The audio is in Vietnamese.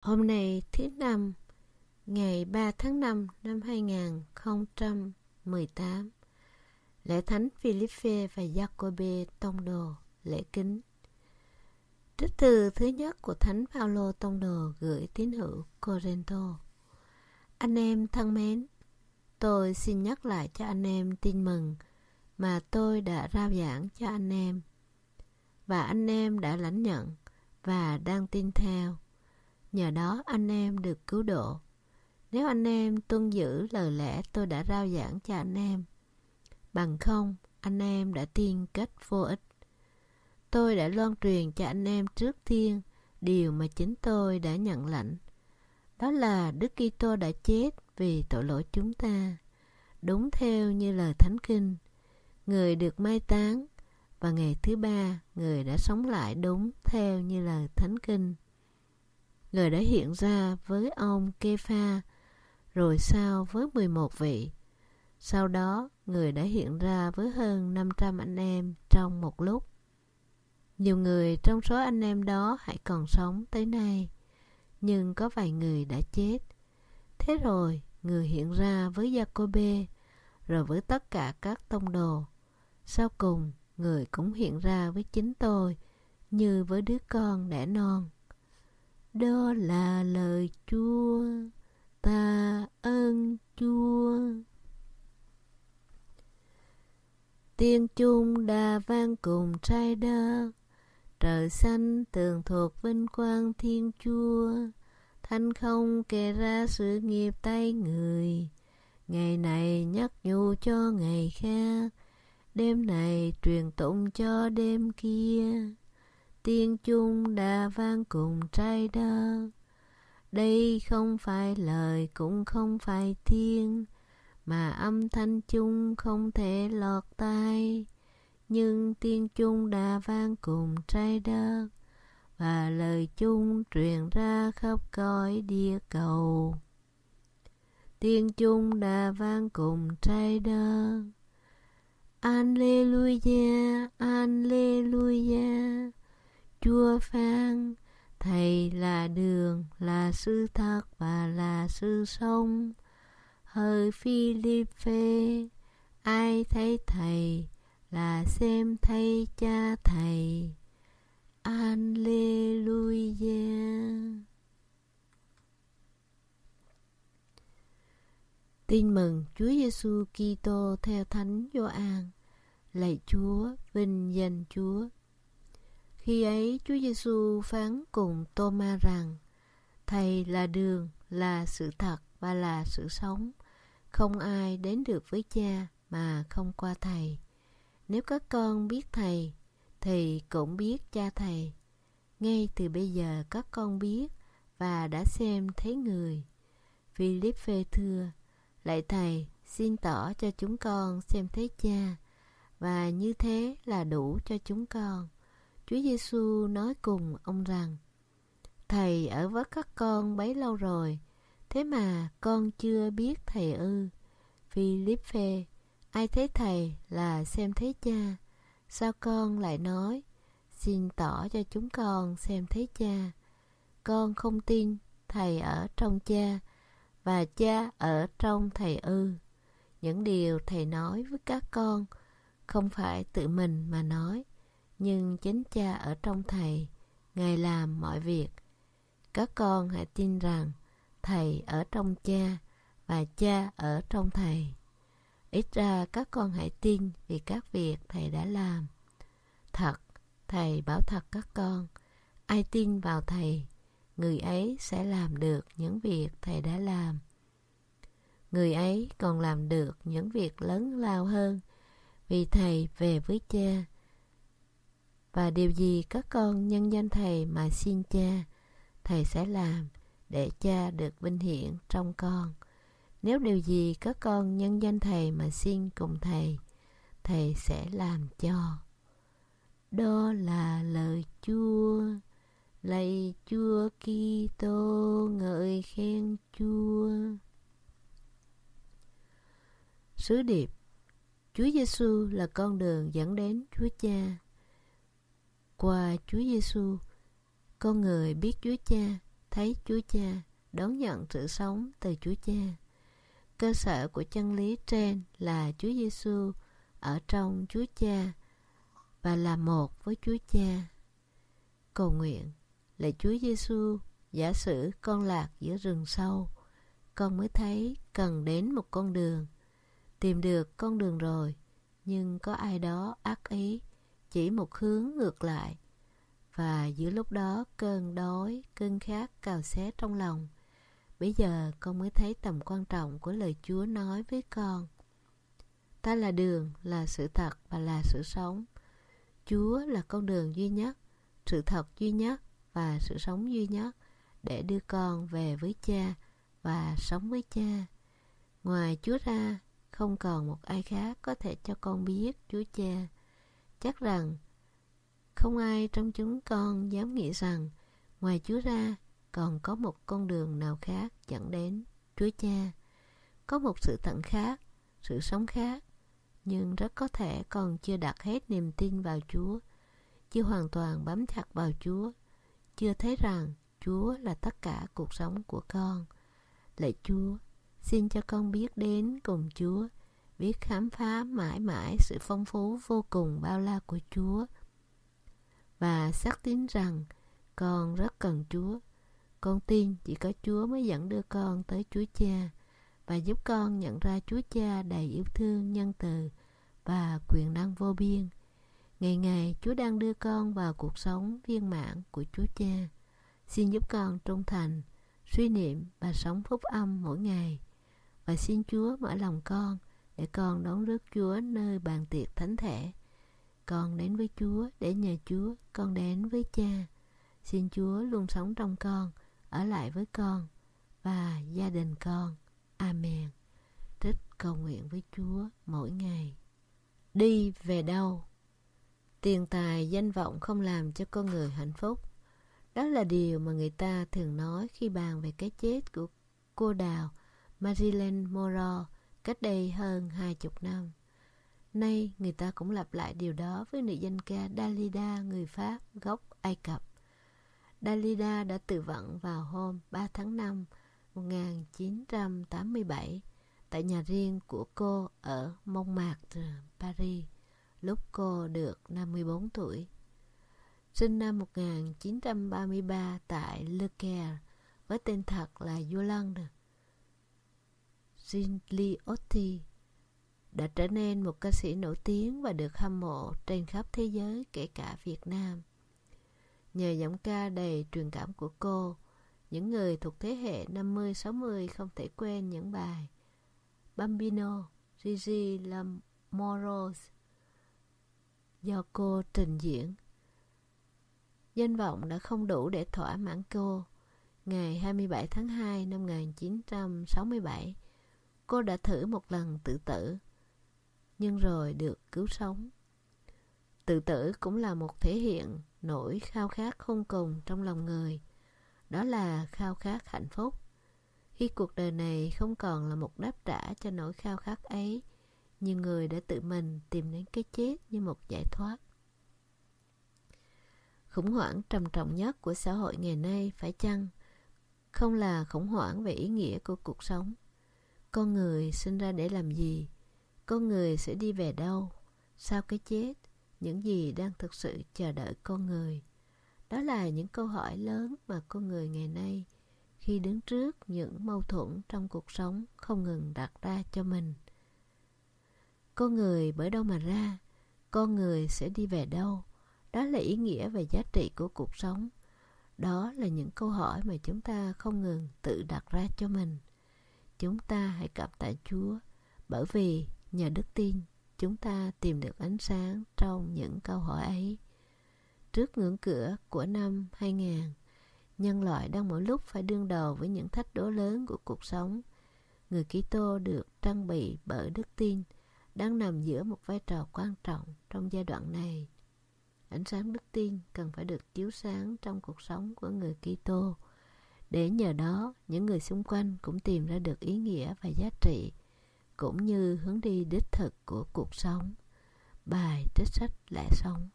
Hôm nay thứ năm, ngày 3 tháng 5 năm 2018, lễ thánh Philippe và Jacobe tông đồ lễ kính. Trích từ thứ nhất của thánh Phaolô tông đồ gửi tín hữu Corinto. Anh em thân mến, tôi xin nhắc lại cho anh em tin mừng mà tôi đã rao giảng cho anh em và anh em đã lãnh nhận và đang tin theo nhờ đó anh em được cứu độ. Nếu anh em tuân giữ lời lẽ tôi đã rao giảng cho anh em, bằng không anh em đã tiên kết vô ích. Tôi đã loan truyền cho anh em trước tiên điều mà chính tôi đã nhận lãnh. Đó là Đức Kitô đã chết vì tội lỗi chúng ta. Đúng theo như lời Thánh Kinh, người được mai táng và ngày thứ ba người đã sống lại đúng theo như lời Thánh Kinh. Người đã hiện ra với ông Kepha, rồi sau với 11 vị. Sau đó, người đã hiện ra với hơn 500 anh em trong một lúc. Nhiều người trong số anh em đó hãy còn sống tới nay, nhưng có vài người đã chết. Thế rồi, người hiện ra với Jacobe, rồi với tất cả các tông đồ. Sau cùng, người cũng hiện ra với chính tôi, như với đứa con đẻ non đó là lời Chúa, ta ơn Chúa. Tiên chung đa vang cùng trai đơ, trời xanh tường thuộc vinh quang Thiên Chúa, thanh không kể ra sự nghiệp tay người. Ngày này nhắc nhủ cho ngày khác, đêm này truyền tụng cho đêm kia. Tiên chung đã vang cùng trai đất đây không phải lời cũng không phải tiếng mà âm thanh chung không thể lọt tai nhưng tiên chung đã vang cùng trai đất và lời chung truyền ra khắp cõi địa cầu Tiên chung đã vang cùng trai đất Alleluia, Alleluia. Chúa phang thầy là đường là sư thật và là sư sông hơi philippe ai thấy thầy là xem thấy cha thầy Alleluia Tin mừng Chúa Giêsu Kitô theo Thánh Gioan. Lạy Chúa, vinh danh Chúa. Khi ấy Chúa Giêsu phán cùng tôma rằng: Thầy là đường, là sự thật và là sự sống. Không ai đến được với Cha mà không qua Thầy. Nếu các con biết Thầy, thì cũng biết Cha Thầy. Ngay từ bây giờ các con biết và đã xem thấy người. Philip phê thưa, Lạy Thầy, xin tỏ cho chúng con xem thấy cha, và như thế là đủ cho chúng con. Chúa Giêsu nói cùng ông rằng: Thầy ở với các con bấy lâu rồi, thế mà con chưa biết thầy ư? Philippe, ai thấy thầy là xem thấy cha. Sao con lại nói, xin tỏ cho chúng con xem thấy cha. Con không tin thầy ở trong cha và cha ở trong thầy ư. Những điều thầy nói với các con không phải tự mình mà nói, nhưng chính cha ở trong thầy ngài làm mọi việc các con hãy tin rằng thầy ở trong cha và cha ở trong thầy ít ra các con hãy tin vì các việc thầy đã làm thật thầy bảo thật các con ai tin vào thầy người ấy sẽ làm được những việc thầy đã làm người ấy còn làm được những việc lớn lao hơn vì thầy về với cha và điều gì các con nhân danh thầy mà xin cha thầy sẽ làm để cha được vinh hiển trong con nếu điều gì các con nhân danh thầy mà xin cùng thầy thầy sẽ làm cho đó là lời chúa lạy chúa kitô ngợi khen chúa sứ điệp chúa giêsu là con đường dẫn đến chúa cha qua Chúa Giêsu. Con người biết Chúa Cha, thấy Chúa Cha, đón nhận sự sống từ Chúa Cha. Cơ sở của chân lý trên là Chúa Giêsu ở trong Chúa Cha và là một với Chúa Cha. Cầu nguyện là Chúa Giêsu giả sử con lạc giữa rừng sâu, con mới thấy cần đến một con đường. Tìm được con đường rồi, nhưng có ai đó ác ý chỉ một hướng ngược lại. Và giữa lúc đó cơn đói, cơn khát cào xé trong lòng. Bây giờ con mới thấy tầm quan trọng của lời Chúa nói với con. Ta là đường, là sự thật và là sự sống. Chúa là con đường duy nhất, sự thật duy nhất và sự sống duy nhất để đưa con về với cha và sống với cha. Ngoài Chúa ra, không còn một ai khác có thể cho con biết Chúa Cha chắc rằng không ai trong chúng con dám nghĩ rằng ngoài Chúa ra còn có một con đường nào khác dẫn đến Chúa Cha. Có một sự tận khác, sự sống khác, nhưng rất có thể còn chưa đặt hết niềm tin vào Chúa, chưa hoàn toàn bám chặt vào Chúa, chưa thấy rằng Chúa là tất cả cuộc sống của con. Lạy Chúa, xin cho con biết đến cùng Chúa biết khám phá mãi mãi sự phong phú vô cùng bao la của Chúa. Và xác tín rằng con rất cần Chúa. Con tin chỉ có Chúa mới dẫn đưa con tới Chúa Cha và giúp con nhận ra Chúa Cha đầy yêu thương, nhân từ và quyền năng vô biên. Ngày ngày Chúa đang đưa con vào cuộc sống viên mãn của Chúa Cha. Xin giúp con trung thành, suy niệm và sống phúc âm mỗi ngày. Và xin Chúa mở lòng con – để con đón rước Chúa nơi bàn tiệc thánh thể. Con đến với Chúa để nhờ Chúa, con đến với Cha. Xin Chúa luôn sống trong con, ở lại với con và gia đình con. Amen. Trích cầu nguyện với Chúa mỗi ngày. Đi về đâu? Tiền tài danh vọng không làm cho con người hạnh phúc. Đó là điều mà người ta thường nói khi bàn về cái chết của cô đào Marilyn Monroe cách đây hơn hai chục năm. Nay người ta cũng lặp lại điều đó với nữ danh ca Dalida người Pháp gốc Ai Cập. Dalida đã tự vận vào hôm 3 tháng 5 1987 tại nhà riêng của cô ở Montmartre, Paris, lúc cô được 54 tuổi. Sinh năm 1933 tại Le Caire với tên thật là Yolande Gigliotti đã trở nên một ca sĩ nổi tiếng và được hâm mộ trên khắp thế giới kể cả Việt Nam. Nhờ giọng ca đầy truyền cảm của cô, những người thuộc thế hệ 50-60 không thể quên những bài Bambino, Gigi Lamoros do cô trình diễn. Danh vọng đã không đủ để thỏa mãn cô. Ngày 27 tháng 2 năm 1967, Cô đã thử một lần tự tử Nhưng rồi được cứu sống Tự tử cũng là một thể hiện nỗi khao khát không cùng trong lòng người Đó là khao khát hạnh phúc Khi cuộc đời này không còn là một đáp trả cho nỗi khao khát ấy Nhiều người đã tự mình tìm đến cái chết như một giải thoát Khủng hoảng trầm trọng nhất của xã hội ngày nay phải chăng không là khủng hoảng về ý nghĩa của cuộc sống con người sinh ra để làm gì? Con người sẽ đi về đâu? Sau cái chết, những gì đang thực sự chờ đợi con người? Đó là những câu hỏi lớn mà con người ngày nay khi đứng trước những mâu thuẫn trong cuộc sống không ngừng đặt ra cho mình. Con người bởi đâu mà ra? Con người sẽ đi về đâu? Đó là ý nghĩa và giá trị của cuộc sống. Đó là những câu hỏi mà chúng ta không ngừng tự đặt ra cho mình chúng ta hãy cảm tại Chúa bởi vì nhờ đức tin chúng ta tìm được ánh sáng trong những câu hỏi ấy. Trước ngưỡng cửa của năm 2000, nhân loại đang mỗi lúc phải đương đầu với những thách đố lớn của cuộc sống. Người Kitô được trang bị bởi đức tin đang nằm giữa một vai trò quan trọng trong giai đoạn này. Ánh sáng đức tin cần phải được chiếu sáng trong cuộc sống của người Kitô. tô để nhờ đó những người xung quanh cũng tìm ra được ý nghĩa và giá trị cũng như hướng đi đích thực của cuộc sống bài trích sách lẽ sống